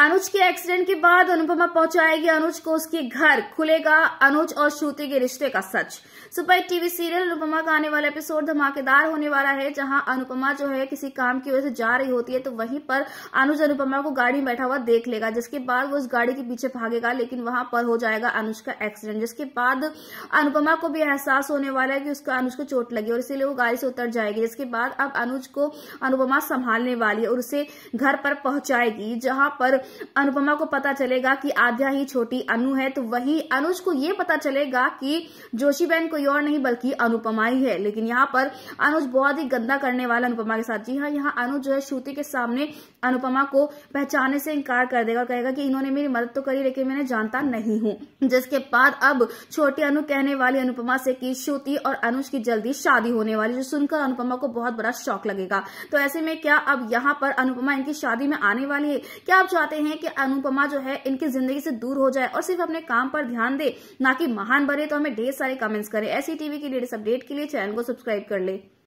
अनुज के एक्सीडेंट के बाद अनुपमा पहुंचाएगी अनुज को उसके घर खुलेगा अनुज और श्रुति के रिश्ते का सच सुपर टीवी सीरियल अनुपमा का आने वाला एपिसोड धमाकेदार होने वाला है जहां अनुपमा जो है किसी काम की वजह से जा रही होती है तो वहीं पर अनुज अनुपमा को गाड़ी में बैठा हुआ देख लेगा जिसके बाद वो उस गाड़ी के पीछे भागेगा लेकिन वहां पर हो जाएगा अनुज का एक्सीडेंट जिसके बाद अनुपमा को भी एहसास होने वाला है कि उसका अनुज को चोट लगी और इसीलिए वो गाड़ी से उतर जाएगी जिसके बाद अब अनुज को अनुपमा संभालने वाली है और उसे घर पर पहुंचाएगी जहां पर अनुपमा को पता चलेगा कि आध्या ही छोटी अनु है तो वही अनुज को ये पता चलेगा कि जोशी बहन कोई और नहीं बल्कि अनुपमा ही है लेकिन यहाँ पर अनुज बहुत ही गंदा करने वाला अनुपमा के साथ जी हाँ यहाँ अनुज जो है श्रुति के सामने अनुपमा को पहचाने से इनकार कर देगा और कहेगा कि इन्होंने मेरी मदद तो करी लेकिन मैंने जानता नहीं हूँ जिसके बाद अब छोटी अनु कहने वाली अनुपमा से की श्रुति और अनुज की जल्दी शादी होने वाली जो सुनकर अनुपमा को बहुत बड़ा शौक लगेगा तो ऐसे में क्या अब यहाँ पर अनुपमा इनकी शादी में आने वाली है क्या आप चाहते चाहते हैं कि अनुपमा जो है इनकी जिंदगी से दूर हो जाए और सिर्फ अपने काम पर ध्यान दे ना कि महान बने तो हमें ढेर सारे कमेंट्स करें ऐसी टीवी की लेटेस्ट अपडेट के लिए चैनल को सब्सक्राइब कर ले